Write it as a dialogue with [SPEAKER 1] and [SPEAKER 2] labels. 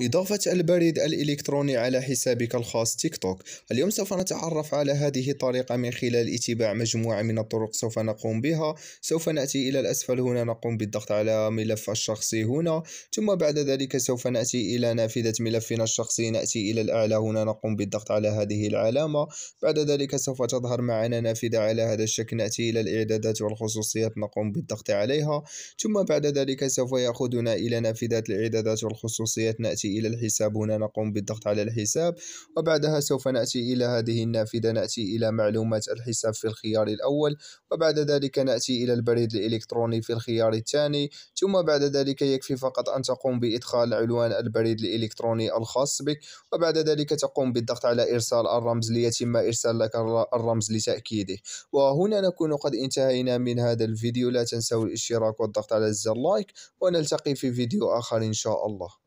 [SPEAKER 1] إضافة البريد الإلكتروني على حسابك الخاص تيك توك اليوم سوف نتعرف على هذه الطريقة من خلال اتباع مجموعة من الطرق سوف نقوم بها سوف نأتي إلى الأسفل هنا نقوم بالضغط على ملف الشخصي هنا ثم بعد ذلك سوف نأتي إلى نافذة ملفنا الشخصي نأتي إلى الأعلى هنا نقوم بالضغط على هذه العلامة بعد ذلك سوف تظهر معنا نافذة على هذا الشكل نأتي إلى الإعدادات والخصوصيات نقوم بالضغط عليها ثم بعد ذلك سوف يأخذنا إلى نافذة الإعدادات والخصوصيات نأتي نأتي إلى الحساب هنا نقوم بالضغط على الحساب وبعدها سوف نأتي إلى هذه النافذة نأتي إلى معلومات الحساب في الخيار الأول وبعد ذلك نأتي إلى البريد الإلكتروني في الخيار الثاني ثم بعد ذلك يكفي فقط أن تقوم بإدخال عنوان البريد الإلكتروني الخاص بك وبعد ذلك تقوم بالضغط على إرسال الرمز ليتم إرسال لك الرمز لتأكيده وهنا نكون قد انتهينا من هذا الفيديو لا تنسوا الاشتراك والضغط على زر لايك ونلتقي في فيديو آخر إن شاء الله